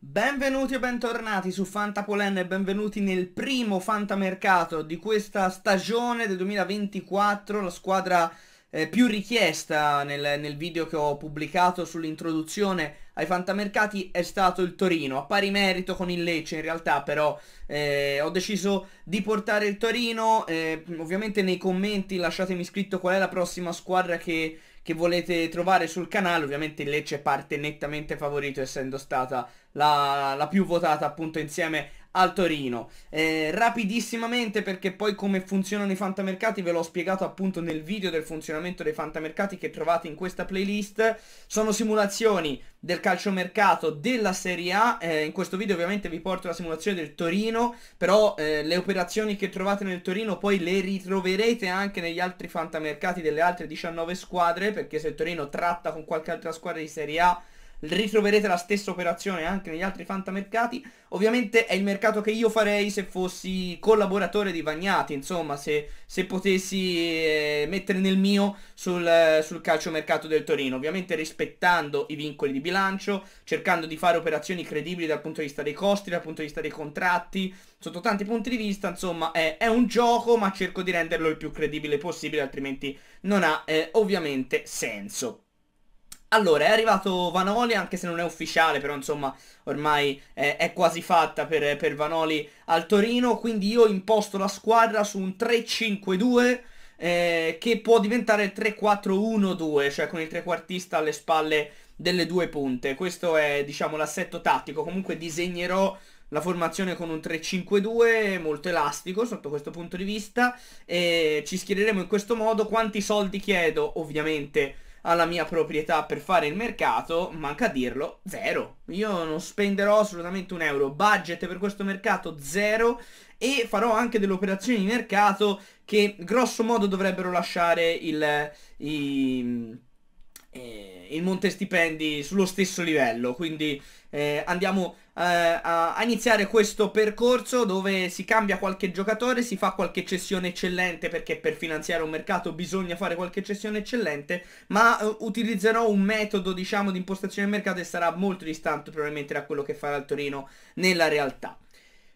Benvenuti e bentornati su Fantapolen e benvenuti nel primo fantamercato di questa stagione del 2024, la squadra eh, più richiesta nel, nel video che ho pubblicato sull'introduzione ai fantamercati è stato il Torino, a pari merito con il Lecce in realtà però eh, ho deciso di portare il Torino, eh, ovviamente nei commenti lasciatemi scritto qual è la prossima squadra che che volete trovare sul canale, ovviamente il Lecce parte nettamente favorito essendo stata la, la più votata appunto insieme al Torino. Eh, rapidissimamente perché poi come funzionano i fantamercati ve l'ho spiegato appunto nel video del funzionamento dei fantamercati che trovate in questa playlist. Sono simulazioni del calciomercato della Serie A, eh, in questo video ovviamente vi porto la simulazione del Torino, però eh, le operazioni che trovate nel Torino poi le ritroverete anche negli altri fantamercati delle altre 19 squadre perché se il Torino tratta con qualche altra squadra di Serie A ritroverete la stessa operazione anche negli altri fantamercati. Ovviamente è il mercato che io farei se fossi collaboratore di Vagnati, insomma, se, se potessi eh, mettere nel mio sul, eh, sul calciomercato del Torino. Ovviamente rispettando i vincoli di bilancio, cercando di fare operazioni credibili dal punto di vista dei costi, dal punto di vista dei contratti, sotto tanti punti di vista, insomma, è, è un gioco, ma cerco di renderlo il più credibile possibile, altrimenti non ha eh, ovviamente senso. Allora, è arrivato Vanoli, anche se non è ufficiale, però insomma ormai eh, è quasi fatta per, per Vanoli al Torino, quindi io imposto la squadra su un 3-5-2. Eh, che può diventare 3-4-1-2, cioè con il trequartista alle spalle delle due punte. Questo è, diciamo, l'assetto tattico. Comunque disegnerò la formazione con un 3-5-2 molto elastico sotto questo punto di vista e ci schiereremo in questo modo. Quanti soldi chiedo? Ovviamente alla mia proprietà per fare il mercato, manca a dirlo, zero. Io non spenderò assolutamente un euro. Budget per questo mercato zero e farò anche delle operazioni di mercato che grosso modo dovrebbero lasciare il, i, eh, il monte stipendi sullo stesso livello. Quindi eh, andiamo eh, a, iniziare questo percorso dove si cambia qualche giocatore, si fa qualche cessione eccellente perché per finanziare un mercato bisogna fare qualche cessione eccellente, ma eh, utilizzerò un metodo diciamo di impostazione del mercato e sarà molto distante probabilmente da quello che farà il Torino nella realtà.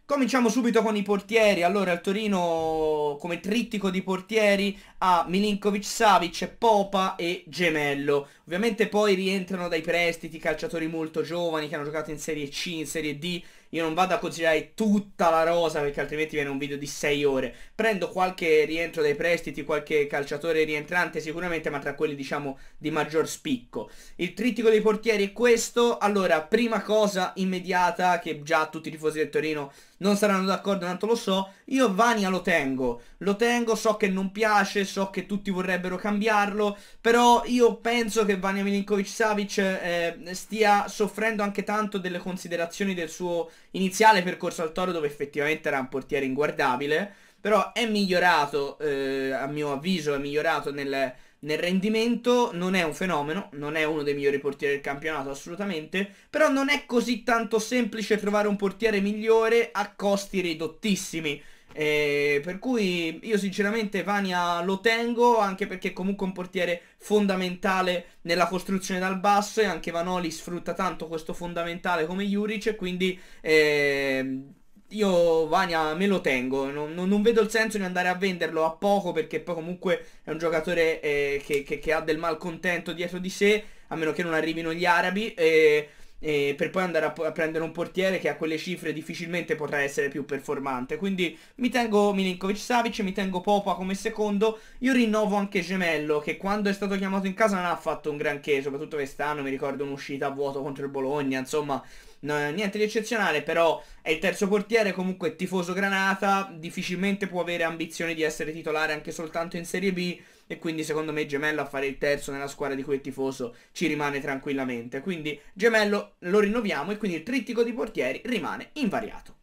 Cominciamo subito con i portieri, allora il Torino come trittico di portieri ha Milinkovic, Savic, Popa e Gemello. Ovviamente poi rientrano dai prestiti calciatori molto giovani che hanno giocato in Serie C, in Serie D, io non vado a considerare tutta la rosa perché altrimenti viene un video di 6 ore. Prendo qualche rientro dai prestiti, qualche calciatore rientrante sicuramente, ma tra quelli diciamo di maggior spicco. Il trittico dei portieri è questo. Allora, prima cosa immediata che già tutti i tifosi del Torino non saranno d'accordo, tanto lo so. Io Vania lo tengo. Lo tengo, so che non piace, so che tutti vorrebbero cambiarlo, però io penso che Vania Milinkovic-Savic eh, stia soffrendo anche tanto delle considerazioni del suo iniziale percorso al Toro dove effettivamente era un portiere inguardabile, però è migliorato, eh, a mio avviso è migliorato nel, nel rendimento, non è un fenomeno, non è uno dei migliori portieri del campionato assolutamente, però non è così tanto semplice trovare un portiere migliore a costi ridottissimi e per cui io sinceramente Vania lo tengo anche perché comunque è un portiere fondamentale nella costruzione dal basso e anche Vanoli sfrutta tanto questo fondamentale come Juric e quindi eh, io Vania me lo tengo, non, non, non, vedo il senso di andare a venderlo a poco perché poi comunque è un giocatore eh, che, che, che, ha del malcontento dietro di sé a meno che non arrivino gli arabi. Eh, eh, per poi andare a, a, prendere un portiere che a quelle cifre difficilmente potrà essere più performante. Quindi mi tengo Milinkovic Savic, mi tengo Popa come secondo, io rinnovo anche Gemello che quando è stato chiamato in casa non ha fatto un granché, soprattutto quest'anno mi ricordo un'uscita a vuoto contro il Bologna, insomma... No, niente di eccezionale, però è il terzo portiere, comunque tifoso Granata, difficilmente può avere ambizione di essere titolare anche soltanto in Serie B, e quindi secondo me Gemello a fare il terzo nella squadra di cui è tifoso ci rimane tranquillamente. Quindi Gemello lo rinnoviamo e quindi il trittico di portieri rimane invariato.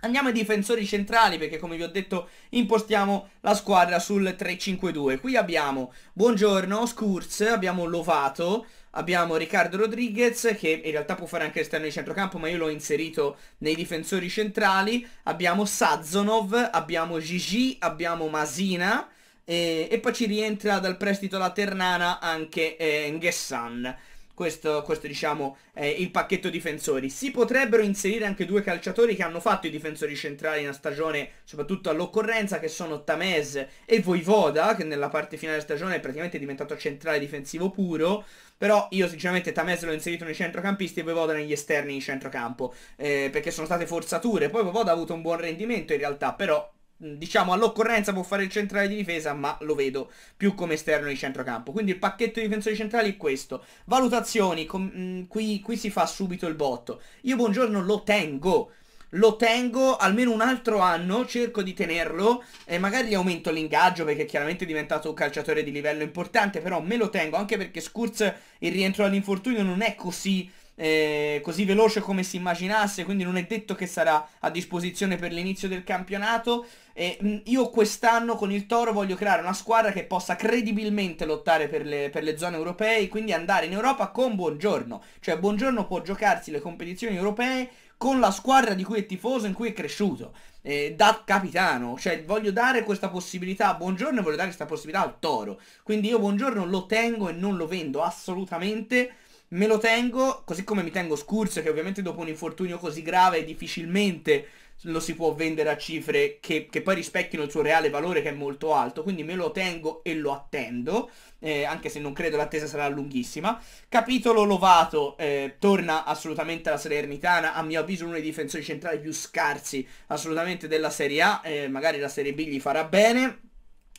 Andiamo ai difensori centrali perché come vi ho detto impostiamo la squadra sul 3-5-2. Qui abbiamo Buongiorno, Scurs, abbiamo Lovato, abbiamo Riccardo Rodriguez che in realtà può fare anche esterno di centrocampo ma io l'ho inserito nei difensori centrali. Abbiamo Sazonov, abbiamo Gigi, abbiamo Masina e, e, poi ci rientra dal prestito alla Ternana anche eh, Ngessan. Questo, questo diciamo è il pacchetto difensori. Si potrebbero inserire anche due calciatori che hanno fatto i difensori centrali in una stagione, soprattutto all'occorrenza, che sono Tamez e Voivoda, che nella parte finale della stagione è praticamente diventato centrale difensivo puro. Però io sinceramente Tamez l'ho inserito nei centrocampisti e Voivoda negli esterni di centrocampo, eh, perché sono state forzature. Poi Voivoda ha avuto un buon rendimento in realtà, però diciamo all'occorrenza può fare il centrale di difesa ma lo vedo più come esterno di centrocampo quindi il pacchetto di difensori centrali è questo valutazioni mh, mm, qui, qui si fa subito il botto io buongiorno lo tengo lo tengo almeno un altro anno, cerco di tenerlo e magari gli aumento l'ingaggio perché chiaramente è diventato un calciatore di livello importante, però me lo tengo anche perché Skurz il rientro dall'infortunio non è così eh, così veloce come si immaginasse, quindi non è detto che sarà a disposizione per l'inizio del campionato. E, mh, mm, io quest'anno con il Toro voglio creare una squadra che possa credibilmente lottare per le, per le zone europee, quindi andare in Europa con Buongiorno. Cioè Buongiorno può giocarsi le competizioni europee con la squadra di cui è tifoso, in cui è cresciuto, eh, da capitano. Cioè, voglio dare questa possibilità a Buongiorno e voglio dare questa possibilità al Toro. Quindi io Buongiorno lo tengo e non lo vendo assolutamente me lo tengo, così come mi tengo Scurs, che ovviamente dopo un infortunio così grave difficilmente lo si può vendere a cifre che, che, poi rispecchino il suo reale valore che è molto alto, quindi me lo tengo e lo attendo, eh, anche se non credo l'attesa sarà lunghissima. Capitolo Lovato eh, torna assolutamente alla Salernitana, a mio avviso uno dei difensori centrali più scarsi assolutamente della Serie A, eh, magari la Serie B gli farà bene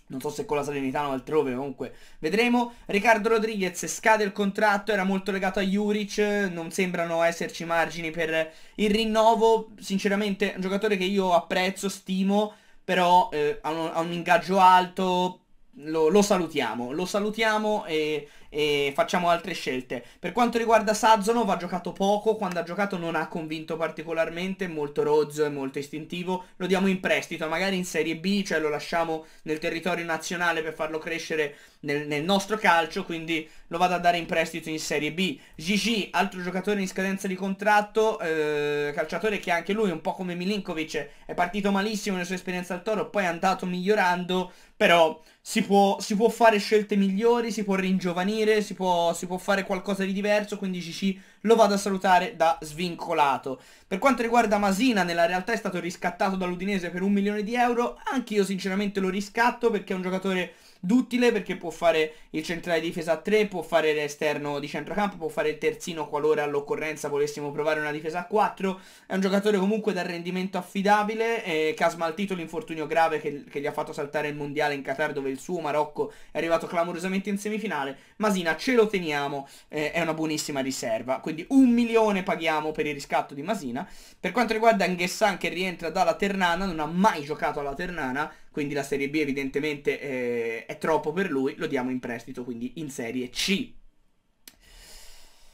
non so se con la Salernitana o altrove, comunque vedremo. Riccardo Rodriguez scade il contratto, era molto legato a Juric, non sembrano esserci margini per il rinnovo. Sinceramente è un giocatore che io apprezzo, stimo, però eh, ha, un, ha, un, ingaggio alto, lo, lo salutiamo, lo salutiamo e, e facciamo altre scelte. Per quanto riguarda Sazonov ha giocato poco, quando ha giocato non ha convinto particolarmente, molto rozzo e molto istintivo, lo diamo in prestito, magari in Serie B, cioè lo lasciamo nel territorio nazionale per farlo crescere nel, nel nostro calcio, quindi lo vado a dare in prestito in Serie B. Gigi, altro giocatore in scadenza di contratto, eh, calciatore che anche lui, un po' come Milinkovic, è partito malissimo nella sua esperienza al Toro, poi è andato migliorando, però si può, si può, fare scelte migliori, si può ringiovanire, si può, si può fare qualcosa di diverso, quindi CC lo vado a salutare da svincolato. Per quanto riguarda Masina, nella realtà è stato riscattato dall'Udinese per un milione di euro, anch'io sinceramente lo riscatto perché è un giocatore duttile perché può fare il centrale difesa a 3, può fare l'esterno di centrocampo, può fare il terzino qualora all'occorrenza volessimo provare una difesa a 4. È un giocatore comunque dal rendimento affidabile, eh, che ha smaltito l'infortunio grave che, che, gli ha fatto saltare il mondiale in Qatar dove il suo Marocco è arrivato clamorosamente in semifinale. Masina ce lo teniamo, eh, è una buonissima riserva. Quindi un milione paghiamo per il riscatto di Masina. Per quanto riguarda Anghessan che rientra dalla Ternana, non ha mai giocato alla Ternana quindi la Serie B evidentemente eh, è troppo per lui, lo diamo in prestito quindi in Serie C.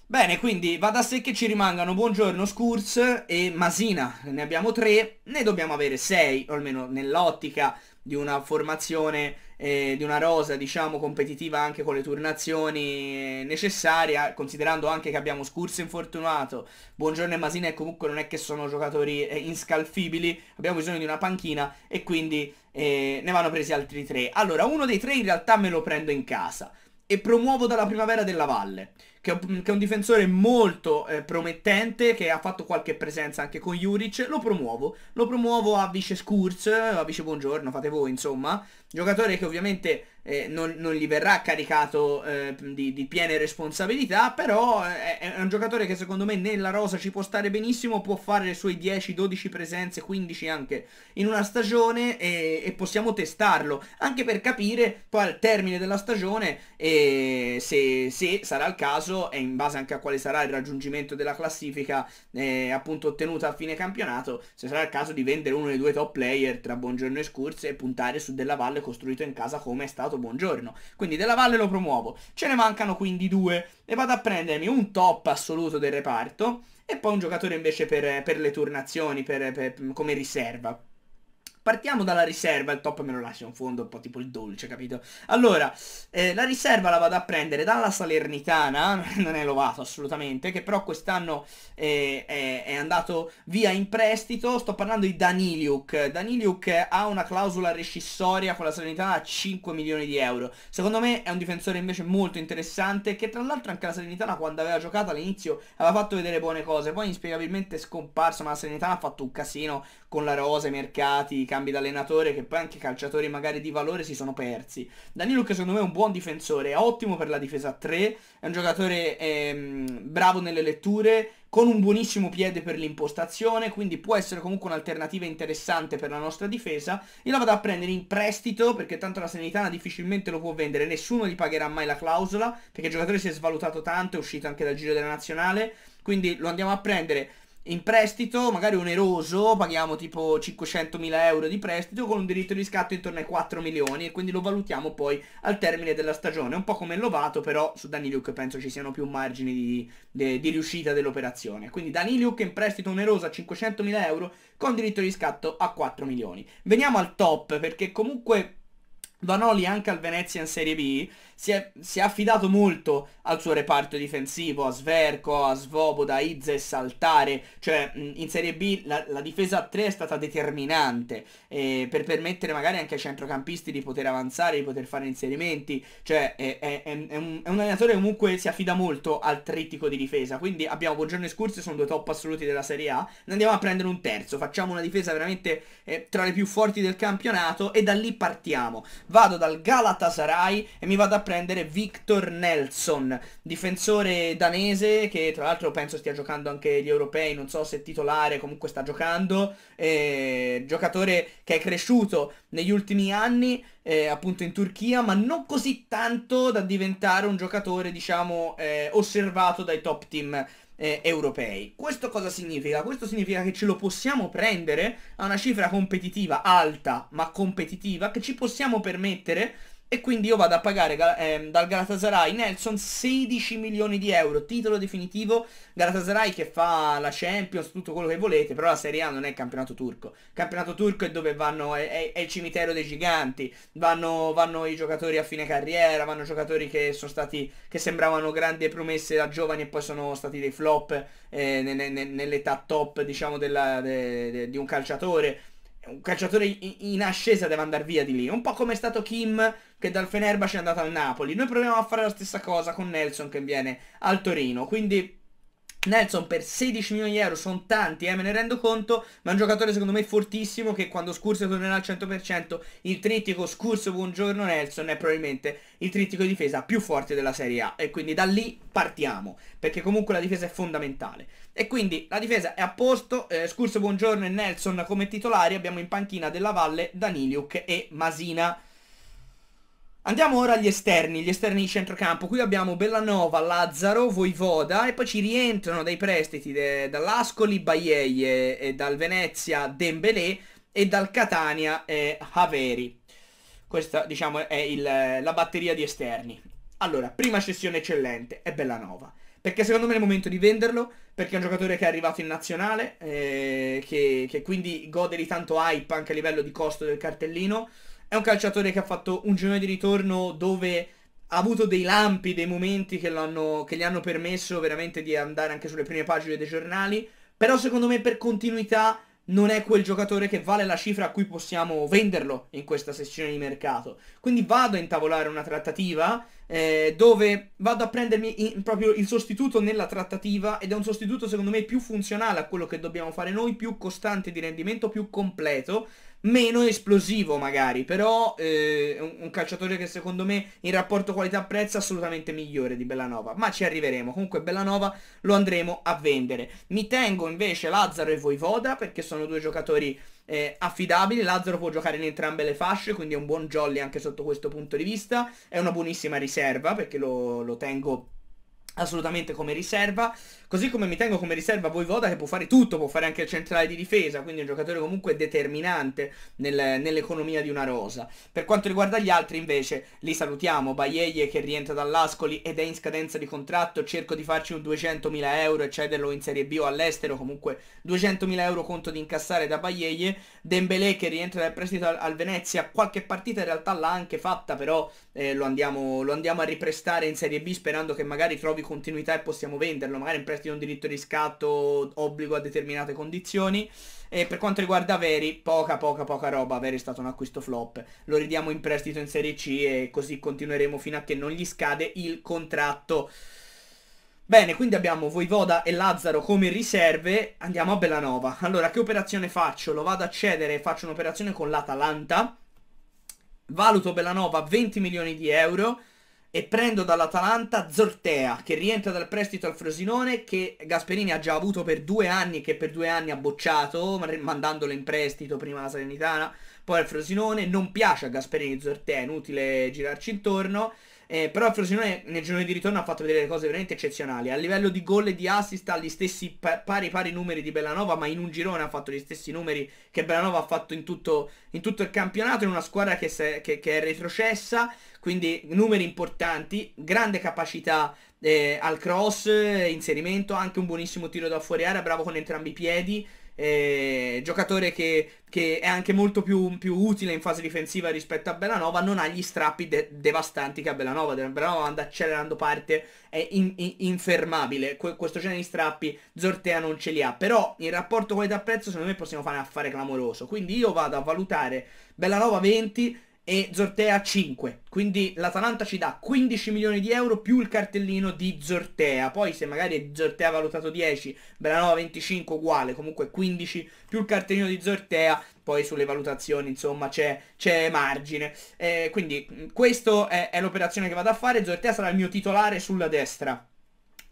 Bene, quindi va da sé che ci rimangano Buongiorno, Scurs e Masina. Ne abbiamo tre, ne dobbiamo avere sei, o almeno nell'ottica di una formazione eh, di una rosa diciamo competitiva anche con le turnazioni eh, necessarie, considerando anche che abbiamo Scurso infortunato, Buongiorno e Masina e comunque non è che sono giocatori eh, inscalfibili, abbiamo bisogno di una panchina e quindi eh, ne vanno presi altri tre. Allora, uno dei tre in realtà me lo prendo in casa e promuovo dalla primavera della Valle, che, è un difensore molto eh, promettente, che ha fatto qualche presenza anche con Juric, lo promuovo, lo promuovo a vice Skurz, a vice Buongiorno, fate voi insomma, giocatore che ovviamente eh, non, non, gli verrà caricato eh, di, di, piene responsabilità, però eh, è, è, un giocatore che secondo me nella rosa ci può stare benissimo, può fare le sue 10-12 presenze, 15 anche in una stagione e, e, possiamo testarlo, anche per capire poi al termine della stagione e eh, se, se, sarà il caso e in base anche a quale sarà il raggiungimento della classifica eh, appunto ottenuta a fine campionato, se sarà il caso di vendere uno dei due top player tra Buongiorno e Scurz e puntare su Della Valle giocatore costruito in casa come è stato Buongiorno. Quindi della Valle lo promuovo. Ce ne mancano quindi due e vado a prendermi un top assoluto del reparto e poi un giocatore invece per, per le turnazioni, per, per, come riserva. Partiamo dalla riserva, il top me lo lascia in fondo, un po' tipo il dolce, capito? Allora, eh, la riserva la vado a prendere dalla Salernitana, non è Lovato assolutamente, che però quest'anno eh, è, è, andato via in prestito, sto parlando di Daniliuk. Daniliuk ha una clausola rescissoria con la Salernitana a 5 milioni di euro. Secondo me è un difensore invece molto interessante, che tra l'altro anche la Salernitana quando aveva giocato all'inizio aveva fatto vedere buone cose, poi inspiegabilmente è scomparso, ma la Salernitana ha fatto un casino, con la rosa, i mercati, i cambi d'allenatore, che poi anche i calciatori magari di valore si sono persi. Danilo che secondo me è un buon difensore, è ottimo per la difesa a 3, è un giocatore ehm, bravo nelle letture, con un buonissimo piede per l'impostazione, quindi può essere comunque un'alternativa interessante per la nostra difesa. Io la vado a prendere in prestito perché tanto la Sanitana difficilmente lo può vendere, nessuno gli pagherà mai la clausola perché il giocatore si è svalutato tanto, è uscito anche dal giro della nazionale, quindi lo andiamo a prendere in prestito, magari oneroso, paghiamo tipo 500.000 euro di prestito con un diritto di scatto intorno ai 4 milioni e quindi lo valutiamo poi al termine della stagione, un po' come Lovato però su Daniliuk penso ci siano più margini di, di, di riuscita dell'operazione, quindi Daniliuk in prestito oneroso a 500.000 euro con diritto di scatto a 4 milioni. Veniamo al top perché comunque Vanoli anche al Venezia in Serie B si è, si è, affidato molto al suo reparto difensivo, a Sverco, a Svoboda, a Izzes, Saltare, cioè in Serie B la, la difesa a 3 è stata determinante eh, per permettere magari anche ai centrocampisti di poter avanzare, di poter fare inserimenti, cioè è, è, è un, un, allenatore che comunque si affida molto al trittico di difesa, quindi abbiamo Buongiorno e Scurzi, sono due top assoluti della Serie A, ne andiamo a prendere un terzo, facciamo una difesa veramente eh, tra le più forti del campionato e da lì partiamo vado dal Galatasaray e mi vado a prendere Victor Nelson, difensore danese che tra l'altro penso stia giocando anche gli europei, non so se è titolare, comunque sta giocando, eh, giocatore che è cresciuto negli ultimi anni eh, appunto in Turchia, ma non così tanto da diventare un giocatore diciamo eh, osservato dai top team eh, europei. Questo cosa significa? Questo significa che ce lo possiamo prendere a una cifra competitiva alta, ma competitiva, che ci possiamo permettere e quindi io vado a pagare eh, dal Galatasaray Nelson 16 milioni di euro, titolo definitivo, Galatasaray che fa la Champions, tutto quello che volete, però la Serie A non è il campionato turco. Il campionato turco è dove vanno, è, è il cimitero dei giganti, vanno, vanno, i giocatori a fine carriera, vanno giocatori che sono stati, che sembravano grandi promesse da giovani e poi sono stati dei flop eh, nell'età top, diciamo, della, de, de, di un calciatore un calciatore in ascesa deve andare via di lì. Un po' come è stato Kim che dal Fenerba ci è andato al Napoli. Noi proviamo a fare la stessa cosa con Nelson che viene al Torino. Quindi Nelson per 16 milioni di euro sono tanti, eh, me ne rendo conto, ma è un giocatore secondo me fortissimo che quando Scurse tornerà al 100% il trittico Scurse Buongiorno Nelson è probabilmente il trittico di difesa più forte della Serie A e quindi da lì partiamo, perché comunque la difesa è fondamentale. E quindi la difesa è a posto, eh, Scurso Buongiorno e Nelson come titolari, abbiamo in panchina della Valle Daniliuk e Masina. Andiamo ora agli esterni, gli esterni di centrocampo. Qui abbiamo Bellanova, Lazzaro, Voivoda e poi ci rientrano dai prestiti de, dall'Ascoli, Baieie, e dal Venezia, Dembélé e dal Catania, eh, Haveri. Questa diciamo è il, la batteria di esterni. Allora, prima sessione eccellente è Bellanova. Perché secondo me è il momento di venderlo, perché è un giocatore che è arrivato in nazionale, eh, che, che quindi gode di tanto hype anche a livello di costo del cartellino. È un calciatore che ha fatto un giorno di ritorno dove ha avuto dei lampi, dei momenti che, che, gli hanno permesso veramente di andare anche sulle prime pagine dei giornali, però secondo me per continuità non è quel giocatore che vale la cifra a cui possiamo venderlo in questa sessione di mercato. Quindi vado a intavolare una trattativa eh, dove vado a prendermi in, proprio il sostituto nella trattativa ed è un sostituto secondo me più funzionale a quello che dobbiamo fare noi, più costante di rendimento, più completo meno esplosivo magari, però eh, un, un, calciatore che secondo me in rapporto qualità-prezzo assolutamente migliore di Bellanova, ma ci arriveremo, comunque Bellanova lo andremo a vendere. Mi tengo invece Lazzaro e Voivoda perché sono due giocatori eh, affidabili, Lazzaro può giocare in entrambe le fasce, quindi è un buon jolly anche sotto questo punto di vista, è una buonissima riserva perché lo, lo tengo assolutamente come riserva così come mi tengo come riserva Voivoda che può fare tutto può fare anche il centrale di difesa quindi un giocatore comunque determinante nel, nell'economia di una rosa per quanto riguarda gli altri invece li salutiamo Baieie che rientra dall'Ascoli ed è in scadenza di contratto cerco di farci un 200.000 euro e cederlo in Serie B o all'estero comunque 200.000 euro conto di incassare da Baieie Dembélé che rientra dal prestito al, al, Venezia qualche partita in realtà l'ha anche fatta però eh, lo, andiamo, lo andiamo a riprestare in Serie B sperando che magari trovi di continuità e possiamo venderlo, magari in prestito un diritto di scatto, obbligo a determinate condizioni. E per quanto riguarda Veri, poca poca poca roba, Veri è stato un acquisto flop, lo ridiamo in prestito in Serie C e così continueremo fino a che non gli scade il contratto. Bene, quindi abbiamo Voivoda e Lazzaro come riserve, andiamo a Bellanova. Allora, che operazione faccio? Lo vado a cedere, faccio un'operazione con l'Atalanta, valuto Bellanova 20 milioni di euro, e prendo dall'Atalanta Zortea che rientra dal prestito al Frosinone che Gasperini ha già avuto per due anni che per due anni ha bocciato mandandolo in prestito prima alla Salernitana poi al Frosinone non piace a Gasperini Zortea è inutile girarci intorno eh, però il Frosinone nel giorno di ritorno ha fatto vedere cose veramente eccezionali. A livello di gol e di assist ha gli stessi pari pari numeri di Bellanova, ma in un girone ha fatto gli stessi numeri che Bellanova ha fatto in tutto, in tutto il campionato, in una squadra che, se, che, che è retrocessa, quindi numeri importanti, grande capacità eh, al cross, eh, inserimento, anche un buonissimo tiro da fuori area, bravo con entrambi i piedi, eh, giocatore che, che, è anche molto più, più, utile in fase difensiva rispetto a Bellanova, non ha gli strappi de- devastanti che ha Bellanova, Bellanova anda accelerando parte, è in- in- infermabile, que- questo genere di strappi Zortea non ce li ha, però in rapporto qualità-prezzo secondo me possiamo fare un affare clamoroso, quindi io vado a valutare Bellanova 20, e Zortea 5. Quindi l'Atalanta ci dà 15 milioni di euro più il cartellino di Zortea. Poi se magari Zortea ha valutato 10, Belanova 25 uguale, comunque 15 più il cartellino di Zortea. Poi sulle valutazioni insomma c'è, margine. Eh, quindi mm, questa è, è l'operazione che vado a fare. Zortea sarà il mio titolare sulla destra.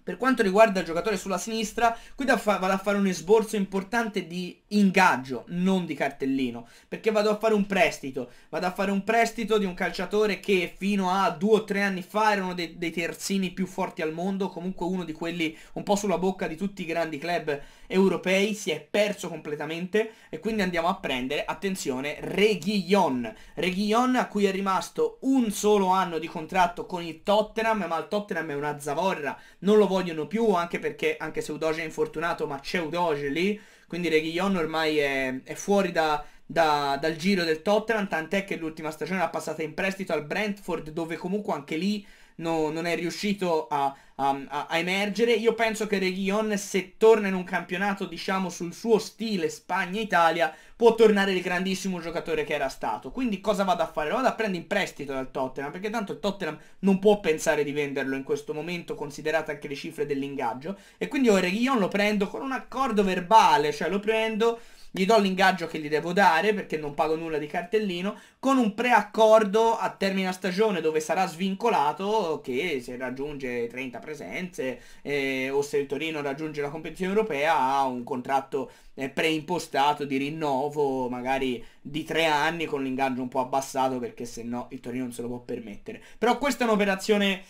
Per quanto riguarda il giocatore sulla sinistra, qui vado a fare un esborso importante di ingaggio, non di cartellino, perché vado a fare un prestito, vado a fare un prestito di un calciatore che fino a due o tre anni fa era uno dei, dei, terzini più forti al mondo, comunque uno di quelli un po' sulla bocca di tutti i grandi club europei, si è perso completamente e quindi andiamo a prendere, attenzione, Reguillon, Reguillon a cui è rimasto un solo anno di contratto con il Tottenham, ma il Tottenham è una zavorra, non lo vogliono più anche perché, anche se Udoge è infortunato, ma c'è Udoge lì, quindi Reguillon ormai è, è fuori da, da, dal giro del Tottenham, tant'è che l'ultima stagione l'ha passata in prestito al Brentford dove comunque anche lì no, non è riuscito a, a, a, emergere. Io penso che Reguion, se torna in un campionato, diciamo, sul suo stile Spagna-Italia, può tornare il grandissimo giocatore che era stato. Quindi cosa vado a fare? Lo vado a prendere in prestito dal Tottenham, perché tanto il Tottenham non può pensare di venderlo in questo momento, considerate anche le cifre dell'ingaggio. E quindi io Reguion lo prendo con un accordo verbale, cioè lo prendo gli do l'ingaggio che gli devo dare perché non pago nulla di cartellino, con un preaccordo a termine stagione dove sarà svincolato che se raggiunge 30 presenze eh, o se il Torino raggiunge la competizione europea ha un contratto eh, preimpostato di rinnovo magari di tre anni con l'ingaggio un po' abbassato perché se no il Torino non se lo può permettere. Però questa è un'operazione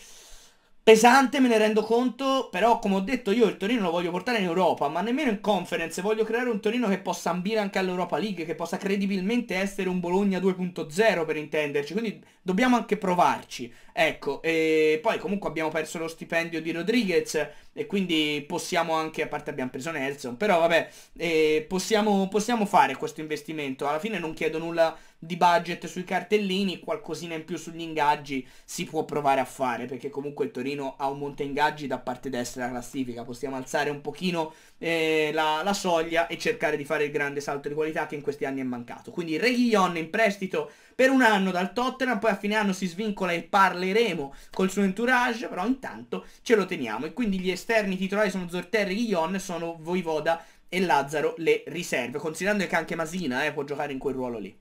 pesante, me ne rendo conto, però come ho detto io il Torino lo voglio portare in Europa, ma nemmeno in conference, voglio creare un Torino che possa ambire anche all'Europa League, che possa credibilmente essere un Bologna 2.0 per intenderci, quindi dobbiamo anche provarci. Ecco, e poi comunque abbiamo perso lo stipendio di Rodriguez, e quindi possiamo anche, a parte abbiamo preso Nelson, però vabbè, eh, possiamo, possiamo fare questo investimento. Alla fine non chiedo nulla di budget sui cartellini, qualcosina in più sugli ingaggi si può provare a fare, perché comunque il Torino ha un monte ingaggi da parte destra della classifica, possiamo alzare un pochino eh, la, la, soglia e cercare di fare il grande salto di qualità che in questi anni è mancato. Quindi Reguillon in prestito per un anno dal Tottenham, poi a fine anno si svincola e parleremo col suo entourage, però intanto ce lo teniamo e quindi gli esterni titolari sono Zorterri e Guillon, sono Voivoda e Lazzaro le riserve, considerando che anche Masina eh, può giocare in quel ruolo lì.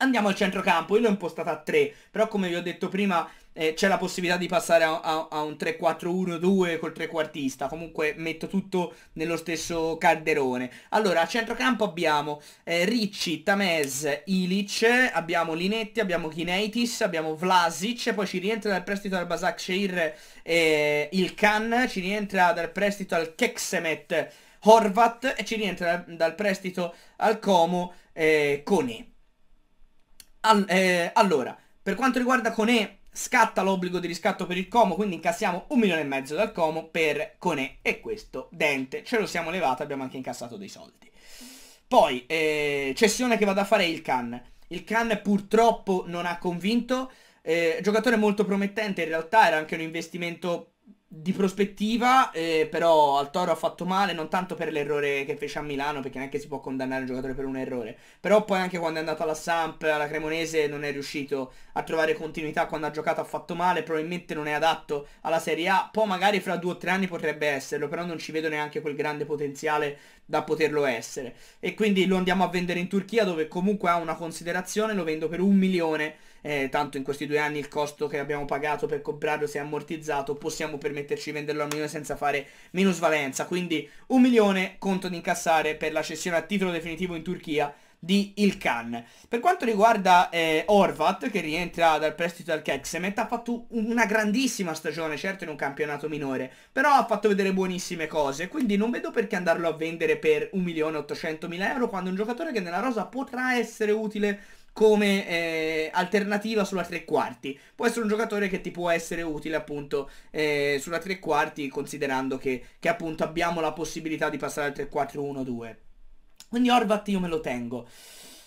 Andiamo al centrocampo, io l'ho impostata a 3, però come vi ho detto prima eh, c'è la possibilità di passare a, a, a un 3-4-1-2 col trequartista, comunque metto tutto nello stesso calderone. Allora, a centrocampo abbiamo eh, Ricci, Tamez, Ilic, abbiamo Linetti, abbiamo Kineitis, abbiamo Vlasic, poi ci rientra dal prestito al Basak Sheir eh, il Khan, ci rientra dal prestito al Keksemet Horvat e ci rientra dal, dal prestito al Como eh, Kone. All eh, allora, per quanto riguarda Conè, scatta l'obbligo di riscatto per il Como, quindi incassiamo un milione e mezzo dal Como per Conè e questo dente. Ce lo siamo levato, abbiamo anche incassato dei soldi. Poi, eh, cessione che vado a fare il Can. Il Can purtroppo non ha convinto, eh, giocatore molto promettente, in realtà era anche un investimento di prospettiva, eh, però al Toro ha fatto male, non tanto per l'errore che fece a Milano, perché neanche si può condannare un giocatore per un errore, però poi anche quando è andato alla Samp, alla Cremonese, non è riuscito a trovare continuità, quando ha giocato ha fatto male, probabilmente non è adatto alla Serie A, poi magari fra due o tre anni potrebbe esserlo, però non ci vedo neanche quel grande potenziale da poterlo essere. E quindi lo andiamo a vendere in Turchia, dove comunque ha una considerazione, lo vendo per un milione eh, tanto in questi due anni il costo che abbiamo pagato per comprarlo si è ammortizzato, possiamo permetterci di venderlo a milione senza fare minusvalenza, quindi un milione conto di incassare per la cessione a titolo definitivo in Turchia di Ilkan. Per quanto riguarda eh, Orvat, che rientra dal prestito al Kexemet, ha fatto una grandissima stagione, certo in un campionato minore, però ha fatto vedere buonissime cose, quindi non vedo perché andarlo a vendere per 1.800.000 euro quando un giocatore che nella rosa potrà essere utile come eh, alternativa sulla tre quarti. Può essere un giocatore che ti può essere utile appunto eh, sulla tre quarti considerando che, che, appunto abbiamo la possibilità di passare al 3-4-1-2. Quindi Orvat io me lo tengo.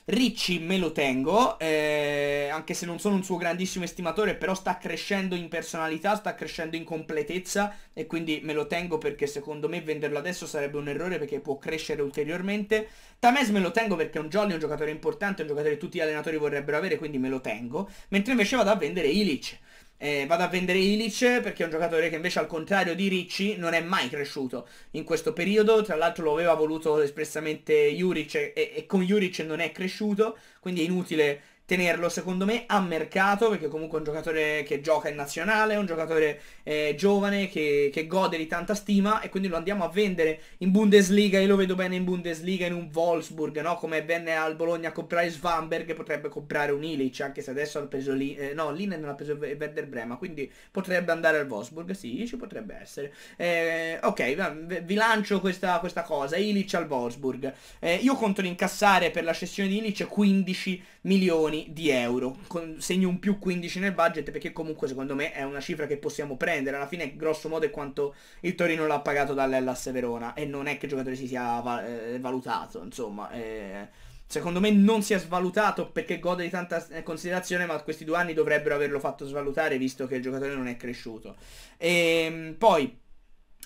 Ricci me lo tengo, eh, anche se non sono un suo grandissimo estimatore, però sta crescendo in personalità, sta crescendo in completezza e quindi me lo tengo perché secondo me venderlo adesso sarebbe un errore perché può crescere ulteriormente. Tamez me lo tengo perché è un jolly, un giocatore importante, un giocatore che tutti gli allenatori vorrebbero avere, quindi me lo tengo, mentre invece vado a vendere Ilic. Eh, vado a vendere Ilic perché è un giocatore che invece al contrario di Ricci non è mai cresciuto in questo periodo, tra l'altro lo aveva voluto espressamente Juric e, e con Juric non è cresciuto, quindi è inutile tenerlo secondo me a mercato perché comunque è un giocatore che gioca in nazionale, è un giocatore eh, giovane che, che, gode di tanta stima e quindi lo andiamo a vendere in Bundesliga, io lo vedo bene in Bundesliga in un Wolfsburg, no? come venne al Bologna a comprare Svanberg potrebbe comprare un Ilic anche se adesso ha preso lì, eh, no Lina non ha preso Werder Brema quindi potrebbe andare al Wolfsburg, sì ci potrebbe essere. Eh, ok, vi lancio questa, questa cosa, Ilic al Wolfsburg, eh, io conto di incassare per la cessione di Ilic 15 milioni di euro. Con, segno un più 15 nel budget perché comunque secondo me è una cifra che possiamo prendere. Alla fine grosso modo è quanto il Torino l'ha pagato dall'Ellas Verona e non è che il giocatore si sia va eh, valutato, insomma. Eh, secondo me non si è svalutato perché gode di tanta eh, considerazione, ma questi due anni dovrebbero averlo fatto svalutare visto che il giocatore non è cresciuto. E, ehm, poi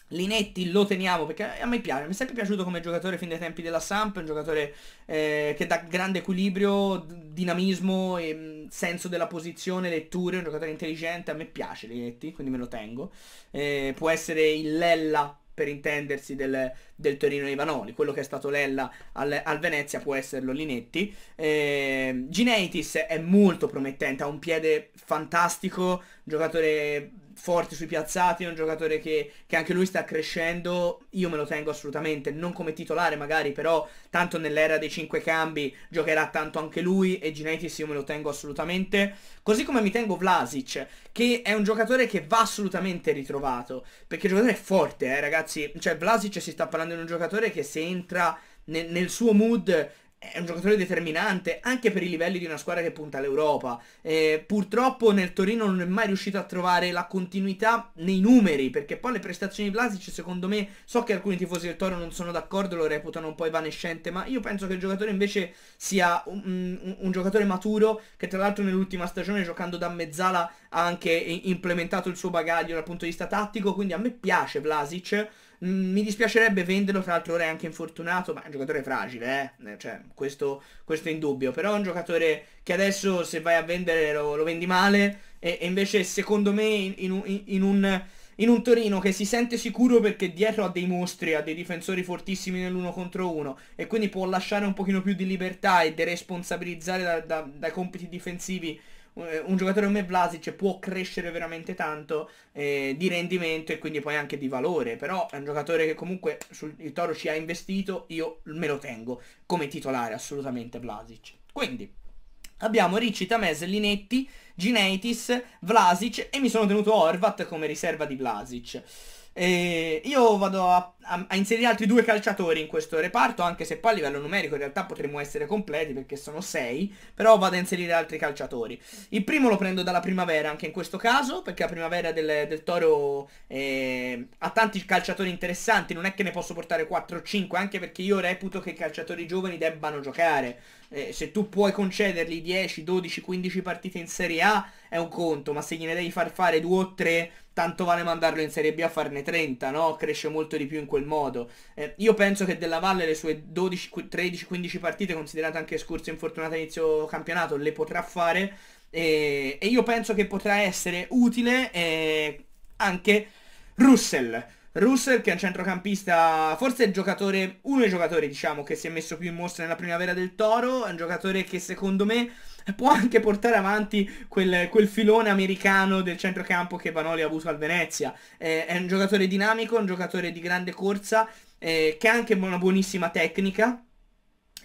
Linetti lo teniamo perché a me piace, mi è sempre piaciuto come giocatore fin dai tempi della Samp, un giocatore eh, che dà grande equilibrio, dinamismo, e, mh, mm, senso della posizione, letture, un giocatore intelligente, a me piace Linetti, quindi me lo tengo. Eh, può essere il Lella per intendersi del, del Torino ai Vanoli, quello che è stato Lella al, al Venezia può esserlo Linetti. Eh, Gineitis è molto promettente, ha un piede fantastico, giocatore forte sui piazzati, è un giocatore che, che, anche lui sta crescendo, io me lo tengo assolutamente, non come titolare magari, però tanto nell'era dei cinque cambi giocherà tanto anche lui e Ginetis io me lo tengo assolutamente, così come mi tengo Vlasic, che è un giocatore che va assolutamente ritrovato, perché il giocatore è forte, eh ragazzi, cioè Vlasic si sta parlando di un giocatore che se entra nel, nel suo mood è un giocatore determinante anche per i livelli di una squadra che punta all'Europa. Eh, purtroppo nel Torino non è mai riuscito a trovare la continuità nei numeri, perché poi le prestazioni di Vlasic, secondo me, so che alcuni tifosi del Toro non sono d'accordo, lo reputano un po' evanescente, ma io penso che il giocatore invece sia un, un, un giocatore maturo, che tra l'altro nell'ultima stagione giocando da mezzala ha anche implementato il suo bagaglio dal punto di vista tattico, quindi a me piace Vlasic. Mm, mi dispiacerebbe venderlo, tra l'altro ora è anche infortunato, ma è un giocatore fragile, eh. eh? cioè, questo, questo è in dubbio, però è un giocatore che adesso se vai a vendere lo, lo vendi male e, e, invece secondo me in, in, in, un, in, un... Torino che si sente sicuro perché dietro ha dei mostri, ha dei difensori fortissimi nell'uno contro uno e quindi può lasciare un pochino più di libertà e deresponsabilizzare da, da, dai compiti difensivi eh, un giocatore come Vlasic può crescere veramente tanto eh, di rendimento e quindi poi anche di valore, però è un giocatore che comunque sul, il Toro ci ha investito, io me lo tengo come titolare assolutamente Vlasic. Quindi abbiamo Ricci, Tamez, Linetti, Gineitis, Vlasic e mi sono tenuto Orvat come riserva di Vlasic. E io vado a, a, a, inserire altri due calciatori in questo reparto, anche se poi a livello numerico in realtà potremmo essere completi perché sono sei, però vado a inserire altri calciatori. Il primo lo prendo dalla primavera anche in questo caso, perché la primavera del, del Toro eh, ha tanti calciatori interessanti, non è che ne posso portare 4 o 5, anche perché io reputo che i calciatori giovani debbano giocare eh, se tu puoi concedergli 10, 12, 15 partite in Serie A è un conto, ma se gliene devi far fare 2 o 3, tanto vale mandarlo in Serie B a farne 30, no? Cresce molto di più in quel modo. Eh, io penso che Della Valle le sue 12, 13, 15 partite, considerate anche scorse infortunate inizio campionato, le potrà fare eh, e io penso che potrà essere utile eh, anche Russell. Russell che è un centrocampista, forse il giocatore, uno dei giocatori diciamo che si è messo più in mostra nella primavera del Toro, è un giocatore che secondo me può anche portare avanti quel, quel filone americano del centrocampo che Vanoli ha avuto al Venezia. Eh, è un giocatore dinamico, un giocatore di grande corsa, eh, che ha anche una buonissima tecnica,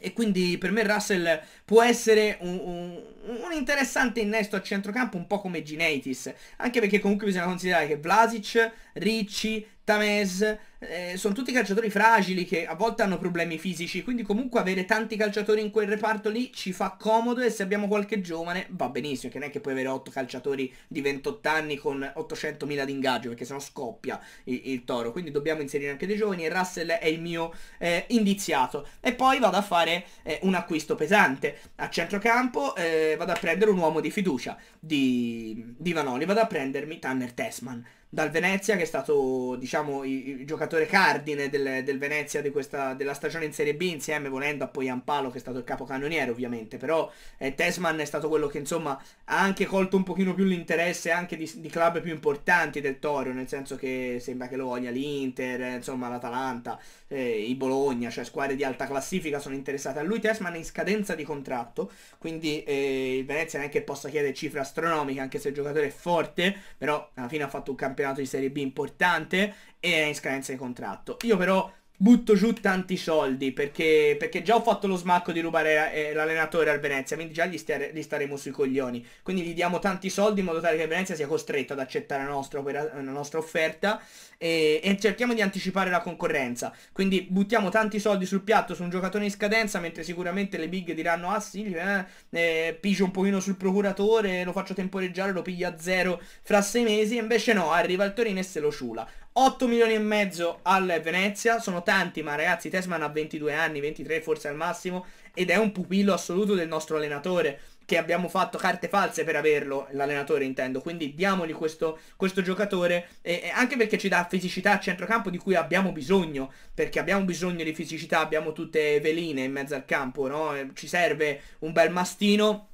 e quindi per me Russell può essere un, un, un, interessante innesto a centrocampo un po' come Gineitis anche perché comunque bisogna considerare che Vlasic, Ricci, Tamez, eh, sono tutti calciatori fragili che a volte hanno problemi fisici, quindi comunque avere tanti calciatori in quel reparto lì ci fa comodo e se abbiamo qualche giovane va benissimo, che non è che puoi avere 8 calciatori di 28 anni con 800.000 di ingaggio perché sennò scoppia il, il, toro, quindi dobbiamo inserire anche dei giovani e Russell è il mio eh, indiziato. E poi vado a fare eh, un acquisto pesante, a centrocampo eh, vado a prendere un uomo di fiducia di, di Vanoli, vado a prendermi Tanner Tesman dal Venezia, che è stato diciamo, il, giocatore cardine del, del Venezia di questa, della stagione in Serie B, insieme volendo a poi Ampalo, che è stato il capocannoniere ovviamente, però eh, Tesman è stato quello che insomma ha anche colto un pochino più l'interesse anche di, di, club più importanti del Toro, nel senso che sembra che lo voglia l'Inter, eh, insomma l'Atalanta, eh, i Bologna, cioè squadre di alta classifica sono interessate a lui, Tesman è in scadenza di contratto, quindi eh, il Venezia neanche possa chiedere cifre astronomiche, anche se il giocatore è forte, però alla fine ha fatto un campionato campionato di Serie B importante e è in scadenza di contratto. Io però butto giù tanti soldi perché, perché, già ho fatto lo smacco di rubare eh, l'allenatore al Venezia, quindi già gli, stare, gli, staremo sui coglioni. Quindi gli diamo tanti soldi in modo tale che Venezia sia costretto ad accettare la nostra, la nostra offerta e, e, cerchiamo di anticipare la concorrenza. Quindi buttiamo tanti soldi sul piatto su un giocatore in scadenza, mentre sicuramente le big diranno ah sì, eh, eh, pigio un pochino sul procuratore, lo faccio temporeggiare, lo piglio a zero fra sei mesi, e invece no, arriva il Torino e se lo ciula. 8 milioni e mezzo al Venezia, sono tanti ma ragazzi Tesman ha 22 anni, 23 forse al massimo ed è un pupillo assoluto del nostro allenatore che abbiamo fatto carte false per averlo, l'allenatore intendo, quindi diamogli questo, questo giocatore e, e anche perché ci dà fisicità a centrocampo di cui abbiamo bisogno, perché abbiamo bisogno di fisicità, abbiamo tutte veline in mezzo al campo, no? ci serve un bel mastino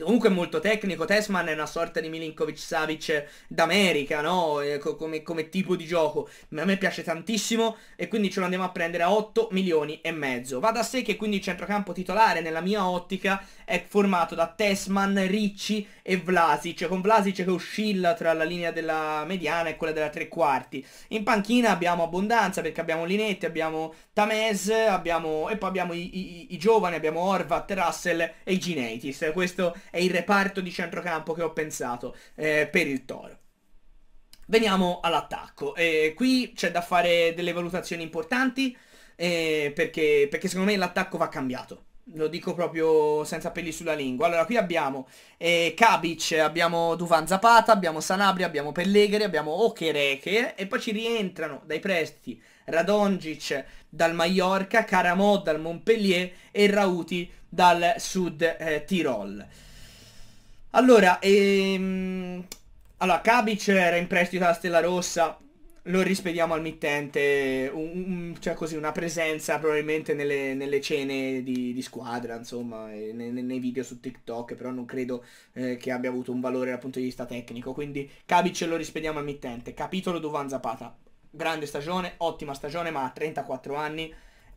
Comunque è molto tecnico, Tesman è una sorta di Milinkovic Savic d'America, no? Come, come, tipo di gioco. Ma A me piace tantissimo e quindi ce lo andiamo a prendere a 8 milioni e mezzo. Va da sé che quindi il centrocampo titolare nella mia ottica è formato da Tesman, Ricci e Vlasic, con Vlasic che oscilla tra la linea della mediana e quella della tre quarti. In panchina abbiamo abbondanza perché abbiamo Linetti, abbiamo Tamez, abbiamo... e poi abbiamo i, i, i giovani, abbiamo Orvat, Russell e Gineitis. Questo è il reparto di centrocampo che ho pensato eh, per il Toro. Veniamo all'attacco. Eh, qui c'è da fare delle valutazioni importanti eh, perché, perché secondo me l'attacco va cambiato lo dico proprio senza peli sulla lingua. Allora, qui abbiamo eh, Kabic, abbiamo Duvan Zapata, abbiamo Sanabria, abbiamo Pellegri, abbiamo Okereke e poi ci rientrano dai prestiti Radonjic dal Mallorca, Caramò dal Montpellier e Rauti dal Sud eh, Tirol. Allora, ehm... allora Cabic era in prestito alla Stella Rossa, lo rispediamo al mittente, un, un, cioè così, una presenza probabilmente nelle, nelle cene di, di, squadra, insomma, nei, nei, video su TikTok, però non credo eh, che abbia avuto un valore dal punto di vista tecnico, quindi Cabic lo rispediamo al mittente. Capitolo Duvan Zapata, grande stagione, ottima stagione, ma ha 34 anni,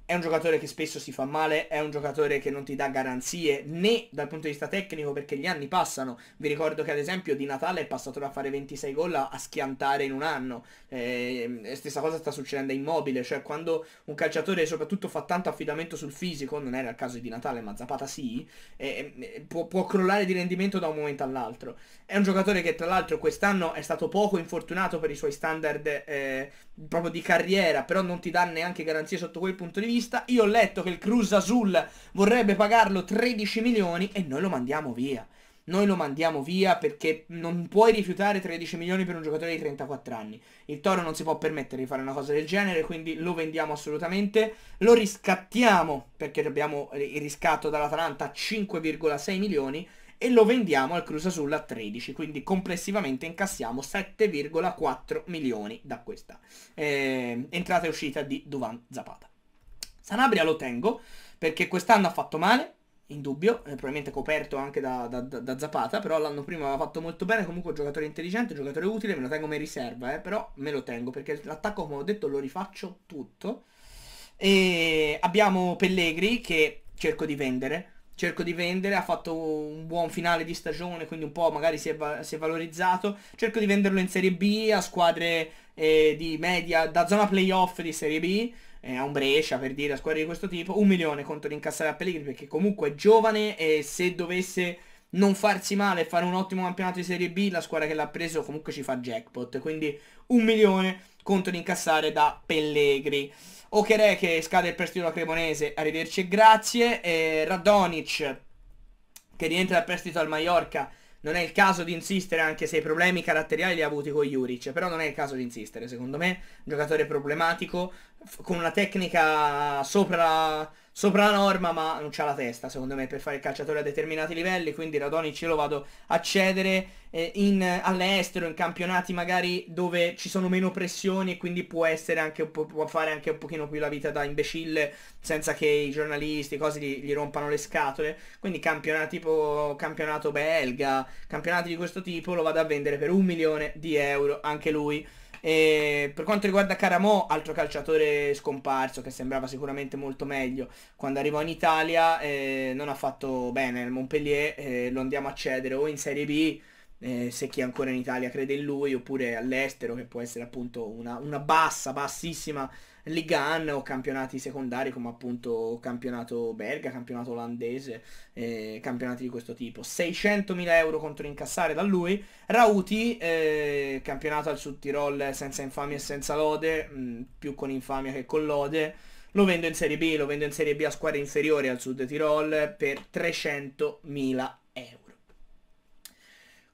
è un giocatore che spesso si fa male, è un giocatore che non ti dà garanzie né dal punto di vista tecnico perché gli anni passano. Vi ricordo che ad esempio Di Natale è passato da fare 26 gol a schiantare in un anno. Eh, stessa cosa sta succedendo a Immobile, cioè quando un calciatore soprattutto fa tanto affidamento sul fisico, non era il caso di Di Natale ma Zapata sì, eh, può, può crollare di rendimento da un momento all'altro. È un giocatore che tra l'altro quest'anno è stato poco infortunato per i suoi standard eh, proprio di carriera, però non ti dà neanche garanzie sotto quel punto di vista vista. Io ho letto che il Cruz Azul vorrebbe pagarlo 13 milioni e noi lo mandiamo via. Noi lo mandiamo via perché non puoi rifiutare 13 milioni per un giocatore di 34 anni. Il Toro non si può permettere di fare una cosa del genere, quindi lo vendiamo assolutamente. Lo riscattiamo perché abbiamo il riscatto dall'Atalanta a 5,6 milioni e lo vendiamo al Cruz Azul a 13, quindi complessivamente incassiamo 7,4 milioni da questa eh, entrata e uscita di Duvan Zapata. Sanabria lo tengo perché quest'anno ha fatto male, indubbio, eh, probabilmente coperto anche da, da, da Zapata, però l'anno prima aveva fatto molto bene, comunque giocatore intelligente, giocatore utile, me lo tengo in riserva, eh, però me lo tengo perché l'attacco come ho detto lo rifaccio tutto. E abbiamo Pellegri che cerco di vendere. Cerco di vendere, ha fatto un buon finale di stagione, quindi un po' magari si è, si è valorizzato. Cerco di venderlo in Serie B a squadre eh, di media, da zona playoff di Serie B eh, a un Brescia per dire a squadre di questo tipo, un milione contro l'incassare a Pellegrini perché comunque è giovane e se dovesse non farsi male e fare un ottimo campionato di Serie B, la squadra che l'ha preso comunque ci fa jackpot, quindi un milione contro l'incassare da Pellegrini. Okere che scade il prestito alla Cremonese, arrivederci e grazie. Eh, Radonic che rientra al prestito al Mallorca non è il caso di insistere anche se i problemi caratteriali li ha avuti con Juric, però non è il caso di insistere secondo me. Giocatore problematico, con una tecnica sopra sopra la norma ma non c'ha la testa secondo me per fare il calciatore a determinati livelli quindi Radonic io lo vado a cedere eh, in, all'estero in campionati magari dove ci sono meno pressioni e quindi può, anche, può fare anche un pochino più la vita da imbecille senza che i giornalisti cose gli, gli rompano le scatole quindi campionati tipo campionato belga campionati di questo tipo lo vado a vendere per un milione di euro anche lui e per quanto riguarda Caramo, altro calciatore scomparso che sembrava sicuramente molto meglio, quando arrivò in Italia eh, non ha fatto bene il Montpellier, eh, lo andiamo a cedere o in Serie B eh, se chi è ancora in Italia crede in lui oppure all'estero che può essere appunto una, una bassa, bassissima Ligue 1 o campionati secondari come appunto campionato belga, campionato olandese, eh, campionati di questo tipo. 600.000 euro contro incassare da lui. Rauti, eh, campionato al Sud Tirol senza infamia e senza lode, mh, mm, più con infamia che con lode. Lo vendo in Serie B, lo vendo in Serie B a squadre inferiori al Sud Tirol per 300.000 euro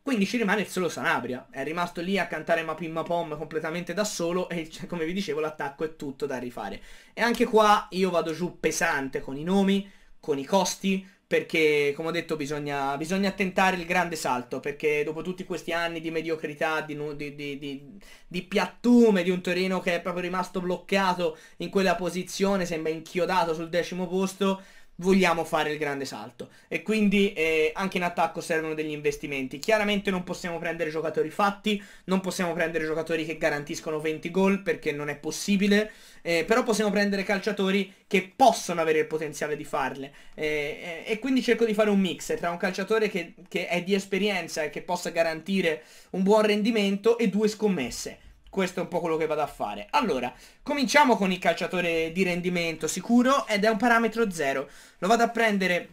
quindi ci rimane solo Sanabria, è rimasto lì a cantare Mapim Mapom completamente da solo e come vi dicevo l'attacco è tutto da rifare. E anche qua io vado giù pesante con i nomi, con i costi, perché come ho detto bisogna, bisogna tentare il grande salto, perché dopo tutti questi anni di mediocrità, di, di, di, di, piattume, di un Torino che è proprio rimasto bloccato in quella posizione, sembra inchiodato sul decimo posto, vogliamo fare il grande salto e quindi eh, anche in attacco servono degli investimenti. Chiaramente non possiamo prendere giocatori fatti, non possiamo prendere giocatori che garantiscono 20 gol perché non è possibile, eh, però possiamo prendere calciatori che possono avere il potenziale di farle eh, eh, e quindi cerco di fare un mix tra un calciatore che, che è di esperienza e che possa garantire un buon rendimento e due scommesse questo è un po' quello che vado a fare. Allora, cominciamo con il calciatore di rendimento sicuro ed è un parametro 0. Lo vado a prendere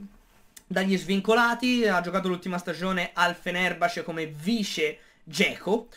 dagli svincolati, ha giocato l'ultima stagione al Fenerbace come vice Geco.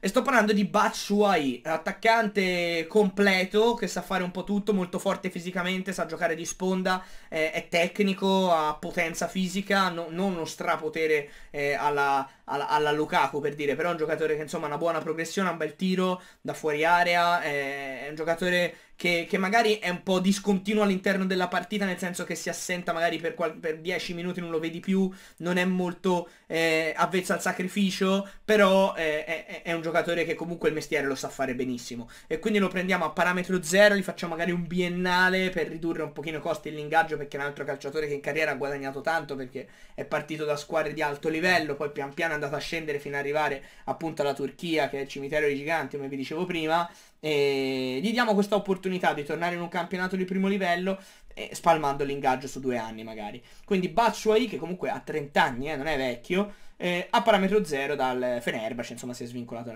E sto parlando di Batshuayi, attaccante completo che sa fare un po' tutto, molto forte fisicamente, sa giocare di sponda, eh, è tecnico, ha potenza fisica, no, non uno strapotere eh, alla, alla, alla, Lukaku per dire, però è un giocatore che insomma ha una buona progressione, ha un bel tiro da fuori area, eh, è un giocatore che, che magari è un po' discontinuo all'interno della partita, nel senso che si assenta magari per, per 10 minuti, non lo vedi più, non è molto eh, avvezzo al sacrificio, però eh, è, è, un giocatore che comunque il mestiere lo sa fare benissimo. E quindi lo prendiamo a parametro zero, gli facciamo magari un biennale per ridurre un pochino i costi e l'ingaggio, perché è un altro calciatore che in carriera ha guadagnato tanto, perché è partito da squadre di alto livello, poi pian piano è andato a scendere fino ad arrivare appunto alla Turchia, che è il cimitero dei giganti, come vi dicevo prima e gli diamo questa opportunità di tornare in un campionato di primo livello eh, spalmando l'ingaggio su due anni magari. Quindi Batshuayi che comunque ha 30 anni, eh, non è vecchio, eh, a parametro zero dal Fenerbahce, insomma si è svincolato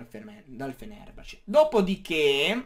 dal, Fenerbahce. Dopodiché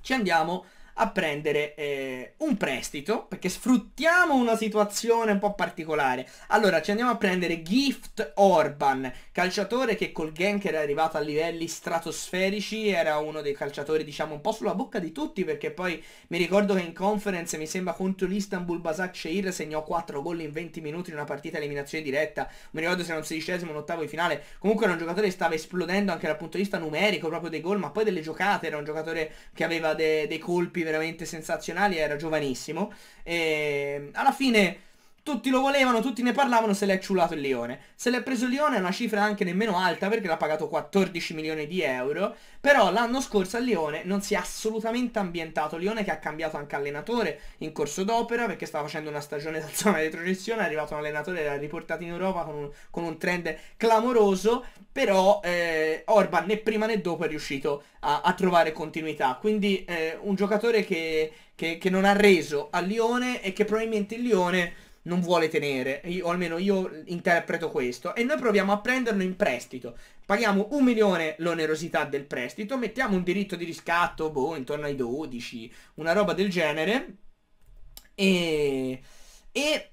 ci andiamo a prendere eh, un prestito, perché sfruttiamo una situazione un po' particolare. Allora, ci andiamo a prendere Gift Orban, calciatore che col Genk era arrivato a livelli stratosferici, era uno dei calciatori diciamo un po' sulla bocca di tutti, perché poi mi ricordo che in conference, mi sembra contro l'Istanbul Basak Shehir, segnò 4 gol in 20 minuti in una partita a eliminazione diretta, mi ricordo se era un sedicesimo, un ottavo di finale, comunque era un giocatore che stava esplodendo anche dal punto di vista numerico proprio dei gol, ma poi delle giocate, era un giocatore che aveva de dei colpi veramente sensazionali, era giovanissimo. E ehm, alla fine tutti lo volevano, tutti ne parlavano, se l'è acciullato il Lione. Se l'è preso il Lione è una cifra anche nemmeno alta perché l'ha pagato 14 milioni di euro, però l'anno scorso al Lione non si è assolutamente ambientato. Lione che ha cambiato anche allenatore in corso d'opera perché stava facendo una stagione da zona di retrocessione, è arrivato un allenatore che l'ha riportato in Europa con un, con un trend clamoroso, però eh, Orban né prima né dopo è riuscito a, a trovare continuità. Quindi eh, un giocatore che, che, che non ha reso a Lione e che probabilmente il Lione non vuole tenere, io, o almeno io interpreto questo, e noi proviamo a prenderlo in prestito. Paghiamo un milione l'onerosità del prestito, mettiamo un diritto di riscatto, boh, intorno ai 12, una roba del genere, e... e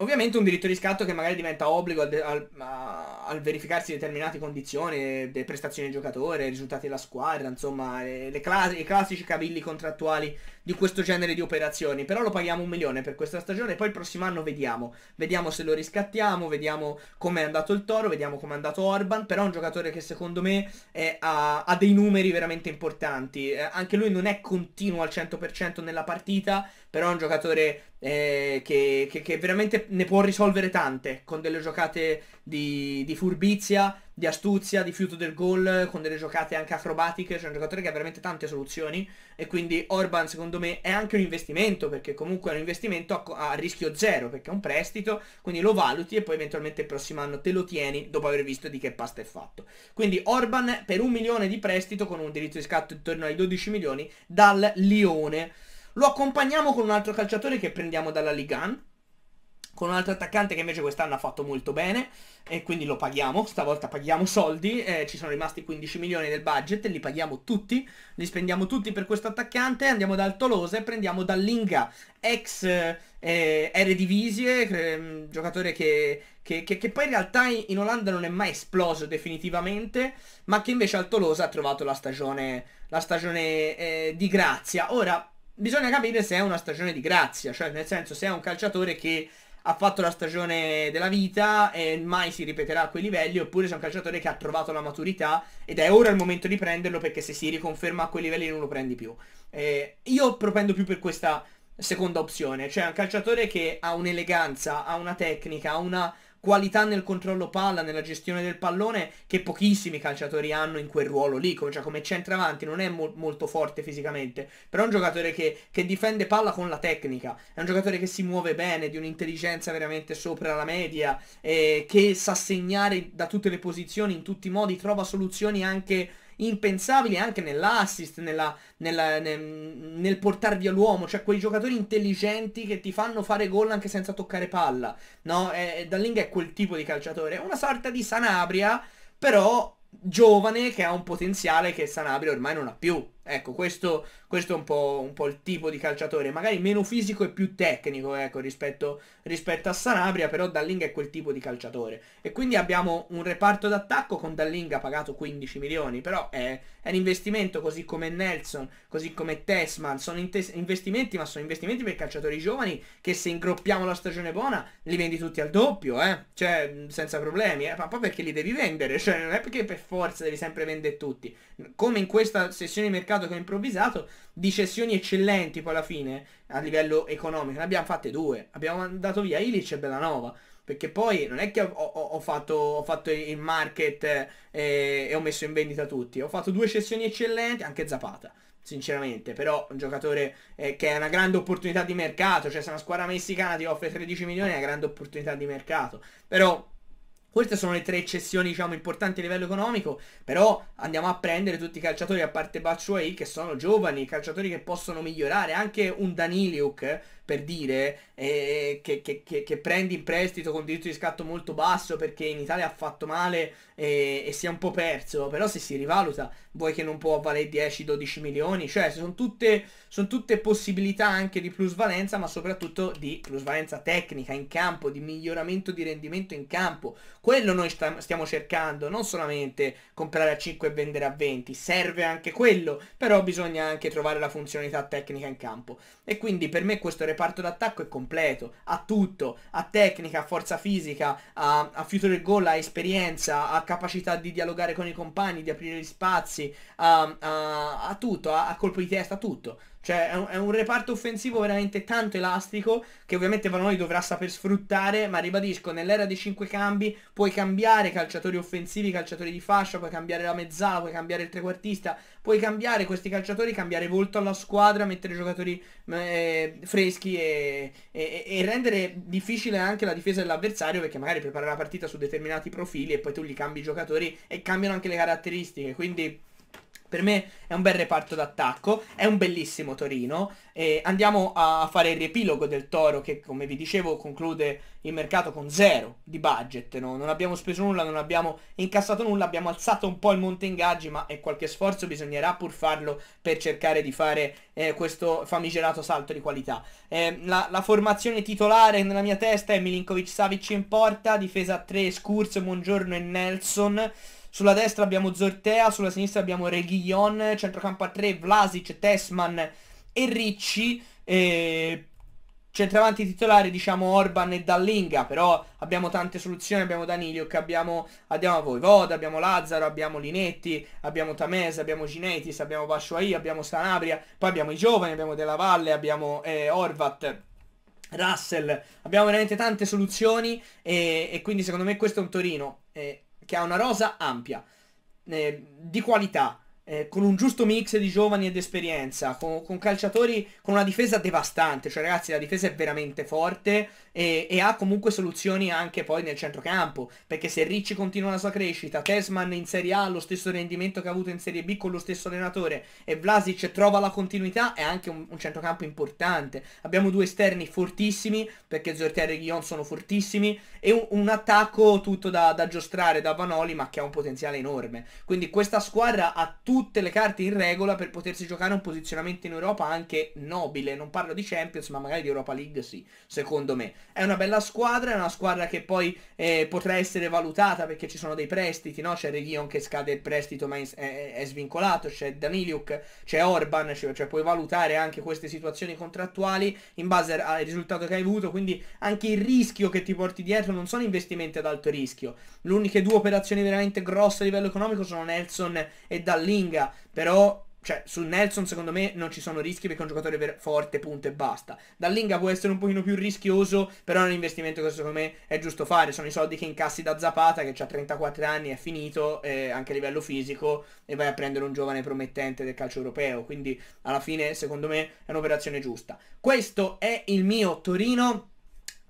Ovviamente un diritto di riscatto che magari diventa obbligo al, al, al verificarsi determinate condizioni, delle prestazioni del giocatore, risultati della squadra, insomma, le, le i classici cavilli contrattuali di questo genere di operazioni. Però lo paghiamo un milione per questa stagione. Poi il prossimo anno vediamo. Vediamo se lo riscattiamo, vediamo com'è andato il toro, vediamo com'è andato Orban. Però è un giocatore che secondo me è, ha, ha, dei numeri veramente importanti. Eh, anche lui non è continuo al 100% nella partita, però è un giocatore eh, che, che, che, veramente ne può risolvere tante con delle giocate di, di furbizia di astuzia, di fiuto del gol, con delle giocate anche acrobatiche, c'è cioè un giocatore che ha veramente tante soluzioni e quindi Orban secondo me è anche un investimento, perché comunque è un investimento a, a rischio zero, perché è un prestito, quindi lo valuti e poi eventualmente il prossimo anno te lo tieni dopo aver visto di che pasta è fatto. Quindi Orban per un milione di prestito con un diritto di scatto intorno ai 12 milioni dal Lione. Lo accompagniamo con un altro calciatore che prendiamo dalla Ligan, con un altro attaccante che invece quest'anno ha fatto molto bene e quindi lo paghiamo, stavolta paghiamo soldi, eh, ci sono rimasti 15 milioni del budget, li paghiamo tutti, li spendiamo tutti per questo attaccante, andiamo dal Tolosa e prendiamo dall'Inga, ex eh, eh Eredivisie, eh, giocatore che, che, che, che, poi in realtà in Olanda non è mai esploso definitivamente, ma che invece al Tolosa ha trovato la stagione, la stagione eh, di grazia. Ora, bisogna capire se è una stagione di grazia, cioè nel senso se è un calciatore che ha fatto la stagione della vita e mai si ripeterà a quei livelli, oppure c'è un calciatore che ha trovato la maturità ed è ora il momento di prenderlo perché se si riconferma a quei livelli non lo prendi più. Eh, io propendo più per questa seconda opzione, cioè un calciatore che ha un'eleganza, ha una tecnica, ha una qualità nel controllo palla, nella gestione del pallone che pochissimi calciatori hanno in quel ruolo lì, come, cioè come centravanti non è mo molto forte fisicamente, però è un giocatore che, che, difende palla con la tecnica, è un giocatore che si muove bene, di un'intelligenza veramente sopra la media, eh, che sa segnare da tutte le posizioni in tutti i modi, trova soluzioni anche impensabili anche nell'assist, nella, nella, nel, nel portar via l'uomo, cioè quei giocatori intelligenti che ti fanno fare gol anche senza toccare palla, no? E, Dalling è quel tipo di calciatore, una sorta di Sanabria, però giovane che ha un potenziale che Sanabria ormai non ha più. Ecco, questo, questo è un po', un po', il tipo di calciatore, magari meno fisico e più tecnico ecco, rispetto, rispetto, a Sanabria, però Dallinga è quel tipo di calciatore. E quindi abbiamo un reparto d'attacco con Dallinga pagato 15 milioni, però è, è un investimento così come Nelson, così come Tesman, sono investimenti ma sono investimenti per calciatori giovani che se ingroppiamo la stagione buona li vendi tutti al doppio, eh? cioè senza problemi, eh? ma proprio perché li devi vendere, cioè non è perché per forza devi sempre vendere tutti. Come in questa sessione di mercato fortunato che ha improvvisato, di cessioni eccellenti poi alla fine, a livello economico, ne abbiamo fatte due, abbiamo mandato via Ilic e Bellanova, perché poi non è che ho, ho, ho, fatto, ho fatto, il market e, eh, e ho messo in vendita tutti, ho fatto due cessioni eccellenti, anche Zapata sinceramente, però un giocatore eh, che è una grande opportunità di mercato, cioè se una squadra messicana ti offre 13 milioni è una grande opportunità di mercato, però queste sono le tre eccezioni, diciamo, importanti a livello economico, però andiamo a prendere tutti i calciatori, a parte Batshuayi, che sono giovani, calciatori che possono migliorare, anche un Daniliuk, per dire, eh, eh, che, che, che, che, prendi in prestito con diritto di scatto molto basso perché in Italia ha fatto male e, eh, e si è un po' perso, però se si rivaluta vuoi che non può valere 10-12 milioni, cioè sono tutte, sono tutte possibilità anche di plusvalenza, ma soprattutto di plusvalenza tecnica in campo, di miglioramento di rendimento in campo. Quello noi stiamo cercando, non solamente comprare a 5 e vendere a 20, serve anche quello, però bisogna anche trovare la funzionalità tecnica in campo. E quindi per me questo reperto reparto d'attacco è completo, ha tutto, ha tecnica, ha forza fisica, ha, ha future goal, ha esperienza, ha capacità di dialogare con i compagni, di aprire gli spazi, ha, ha, ha tutto, ha, colpo di testa, ha tutto. Cioè è un, è un, reparto offensivo veramente tanto elastico che ovviamente Vanoni dovrà saper sfruttare, ma ribadisco, nell'era dei 5 cambi puoi cambiare calciatori offensivi, calciatori di fascia, puoi cambiare la mezzala, puoi cambiare il trequartista, puoi cambiare questi calciatori, cambiare volto alla squadra, mettere giocatori eh, freschi e, e, e, rendere difficile anche la difesa dell'avversario perché magari prepara la partita su determinati profili e poi tu gli cambi i giocatori e cambiano anche le caratteristiche. Quindi per me è un bel reparto d'attacco, è un bellissimo Torino. E andiamo a fare il riepilogo del Toro che, come vi dicevo, conclude il mercato con zero di budget. No? Non abbiamo speso nulla, non abbiamo incassato nulla, abbiamo alzato un po' il monte ingaggi, ma qualche sforzo bisognerà pur farlo per cercare di fare eh, questo famigerato salto di qualità. Eh, la, la, formazione titolare nella mia testa è Milinkovic-Savic in porta, difesa 3, Skurz, Buongiorno e Nelson. Sulla destra abbiamo Zortea, sulla sinistra abbiamo Reguillon, centrocampo a 3, Vlasic, Tesman e Ricci. E centravanti titolari diciamo Orban e Dallinga, però abbiamo tante soluzioni, abbiamo Danilio, abbiamo, abbiamo Voivoda, abbiamo Lazzaro, abbiamo Linetti, abbiamo Tamese, abbiamo Ginetis, abbiamo Bashuai, abbiamo Sanabria, poi abbiamo i giovani, abbiamo Della Valle, abbiamo eh, Orvat. Russell, abbiamo veramente tante soluzioni e, e, quindi secondo me questo è un Torino eh, che ha una rosa ampia, eh, di qualità, eh, con un giusto mix di giovani ed esperienza, con, con, calciatori con una difesa devastante, cioè ragazzi la difesa è veramente forte e, e, ha comunque soluzioni anche poi nel centrocampo, perché se Ricci continua la sua crescita, Tesman in Serie A ha lo stesso rendimento che ha avuto in Serie B con lo stesso allenatore e Vlasic trova la continuità, è anche un, un centrocampo importante. Abbiamo due esterni fortissimi, perché Zortier e Guion sono fortissimi, e un, un attacco tutto da, da giostrare da Vanoli, ma che ha un potenziale enorme. Quindi questa squadra ha tutte le carte in regola per potersi giocare un posizionamento in Europa anche nobile. Non parlo di Champions, ma magari di Europa League sì, secondo me è una bella squadra, è una squadra che poi eh, potrà essere valutata perché ci sono dei prestiti, no? C'è Reghion che scade il prestito ma è, è, svincolato, c'è Daniliuk, c'è Orban, cioè, cioè, puoi valutare anche queste situazioni contrattuali in base al risultato che hai avuto, quindi anche il rischio che ti porti dietro non sono investimenti ad alto rischio. Le uniche due operazioni veramente grosse a livello economico sono Nelson e Dallinga, però cioè, su Nelson secondo me non ci sono rischi perché è un giocatore forte, punto e basta. Dallinga può essere un pochino più rischioso, però è un investimento che secondo me è giusto fare. Sono i soldi che incassi da Zapata, che ha 34 anni, è finito, eh, anche a livello fisico, e vai a prendere un giovane promettente del calcio europeo. Quindi, alla fine, secondo me, è un'operazione giusta. Questo è il mio Torino.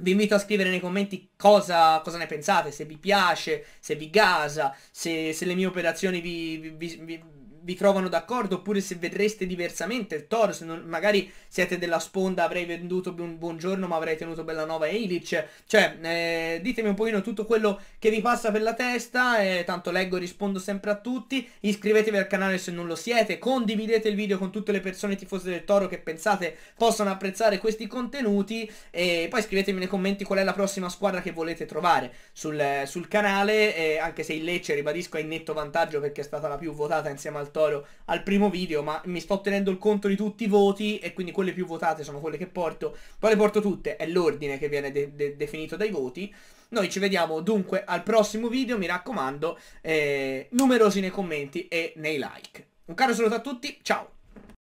Vi invito a scrivere nei commenti cosa, cosa, ne pensate, se vi piace, se vi gasa, se, se le mie operazioni vi, vi, vi, vi trovano d'accordo oppure se vedreste diversamente il Toro, se non, magari siete della sponda avrei venduto un buongiorno ma avrei tenuto Bellanova e Ilic, cioè eh, ditemi un pochino tutto quello che vi passa per la testa, eh, tanto leggo e rispondo sempre a tutti, iscrivetevi al canale se non lo siete, condividete il video con tutte le persone tifose del Toro che pensate possano apprezzare questi contenuti e poi scrivetemi nei commenti qual è la prossima squadra che volete trovare sul, sul canale, eh, anche se il Lecce ribadisco è in netto vantaggio perché è stata la più votata insieme al Toro ricordatorio al primo video, ma mi sto tenendo il conto di tutti i voti e quindi quelle più votate sono quelle che porto. Poi le porto tutte, è l'ordine che viene de de definito dai voti. Noi ci vediamo dunque al prossimo video, mi raccomando, eh, numerosi nei commenti e nei like. Un caro saluto a tutti, ciao!